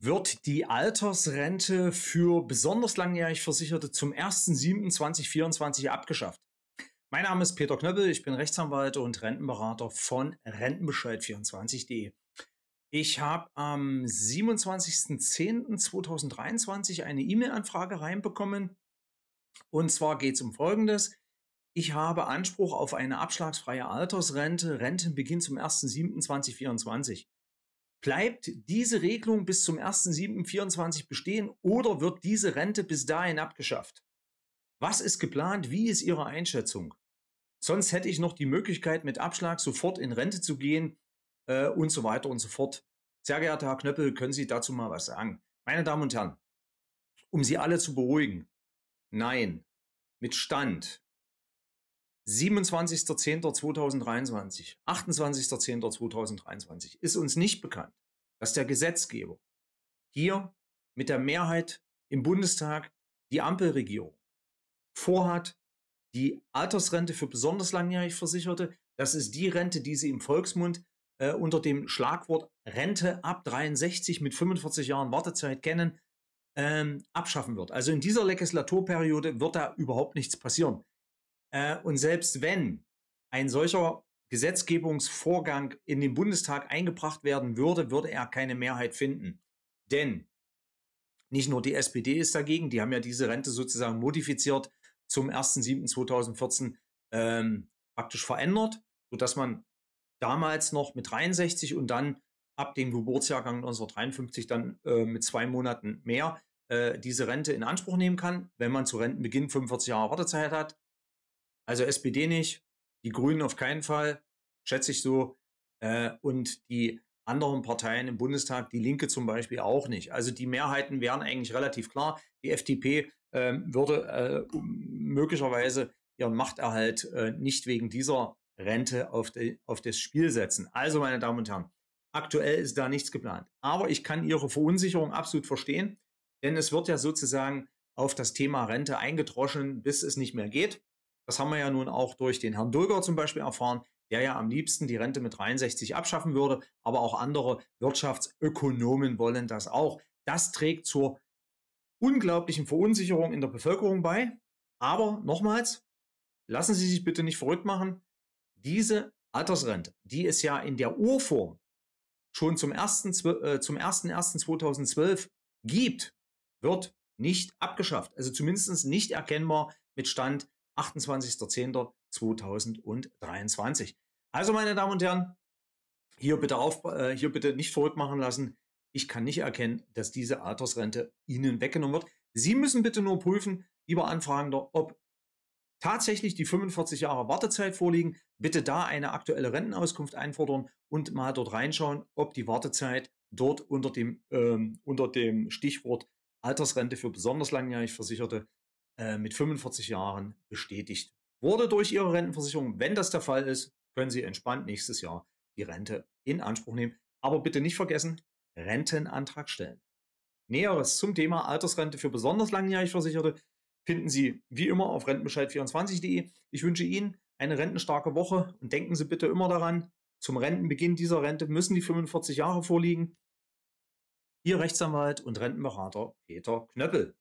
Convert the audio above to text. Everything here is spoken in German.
wird die Altersrente für besonders langjährig Versicherte zum 1.7.2024 abgeschafft. Mein Name ist Peter Knöppel, ich bin Rechtsanwalt und Rentenberater von Rentenbescheid24.de. Ich habe am 27.10.2023 eine E-Mail-Anfrage reinbekommen. Und zwar geht es um Folgendes. Ich habe Anspruch auf eine abschlagsfreie Altersrente. Rentenbeginn zum 1.7.2024. Bleibt diese Regelung bis zum 1.7.24 bestehen oder wird diese Rente bis dahin abgeschafft? Was ist geplant? Wie ist Ihre Einschätzung? Sonst hätte ich noch die Möglichkeit, mit Abschlag sofort in Rente zu gehen äh, und so weiter und so fort. Sehr geehrter Herr Knöppel, können Sie dazu mal was sagen? Meine Damen und Herren, um Sie alle zu beruhigen, nein, mit Stand 27.10.2023, 28.10.2023 ist uns nicht bekannt, dass der Gesetzgeber hier mit der Mehrheit im Bundestag die Ampelregierung vorhat, die Altersrente für besonders langjährig Versicherte, das ist die Rente, die sie im Volksmund äh, unter dem Schlagwort Rente ab 63 mit 45 Jahren Wartezeit kennen, ähm, abschaffen wird. Also in dieser Legislaturperiode wird da überhaupt nichts passieren. Äh, und selbst wenn ein solcher Gesetzgebungsvorgang in den Bundestag eingebracht werden würde, würde er keine Mehrheit finden. Denn nicht nur die SPD ist dagegen, die haben ja diese Rente sozusagen modifiziert zum 1.7.2014 ähm, praktisch verändert, sodass man damals noch mit 63 und dann ab dem Geburtsjahrgang 1953 dann äh, mit zwei Monaten mehr äh, diese Rente in Anspruch nehmen kann. Wenn man zu Rentenbeginn 45 Jahre Wartezeit hat, also SPD nicht, die Grünen auf keinen Fall, schätze ich so. Äh, und die anderen Parteien im Bundestag, die Linke zum Beispiel auch nicht. Also die Mehrheiten wären eigentlich relativ klar. Die FDP äh, würde äh, möglicherweise ihren Machterhalt äh, nicht wegen dieser Rente auf, de, auf das Spiel setzen. Also, meine Damen und Herren, aktuell ist da nichts geplant. Aber ich kann Ihre Verunsicherung absolut verstehen, denn es wird ja sozusagen auf das Thema Rente eingedroschen, bis es nicht mehr geht. Das haben wir ja nun auch durch den Herrn Dulger zum Beispiel erfahren, der ja am liebsten die Rente mit 63 abschaffen würde, aber auch andere Wirtschaftsökonomen wollen das auch. Das trägt zur unglaublichen Verunsicherung in der Bevölkerung bei. Aber nochmals, lassen Sie sich bitte nicht verrückt machen. Diese Altersrente, die es ja in der Urform schon zum 1.1.2012 äh, gibt, wird nicht abgeschafft. Also zumindest nicht erkennbar mit Stand 28.10.2023. Also, meine Damen und Herren, hier bitte, auf, äh, hier bitte nicht verrückt machen lassen. Ich kann nicht erkennen, dass diese Altersrente Ihnen weggenommen wird. Sie müssen bitte nur prüfen, lieber Anfragender, ob tatsächlich die 45 Jahre Wartezeit vorliegen. Bitte da eine aktuelle Rentenauskunft einfordern und mal dort reinschauen, ob die Wartezeit dort unter dem, ähm, unter dem Stichwort Altersrente für besonders langjährig Versicherte äh, mit 45 Jahren bestätigt wurde durch Ihre Rentenversicherung. Wenn das der Fall ist, können Sie entspannt nächstes Jahr die Rente in Anspruch nehmen. Aber bitte nicht vergessen, Rentenantrag stellen. Näheres zum Thema Altersrente für besonders langjährig Versicherte finden Sie wie immer auf rentenbescheid24.de. Ich wünsche Ihnen eine rentenstarke Woche und denken Sie bitte immer daran, zum Rentenbeginn dieser Rente müssen die 45 Jahre vorliegen. Ihr Rechtsanwalt und Rentenberater Peter Knöppel.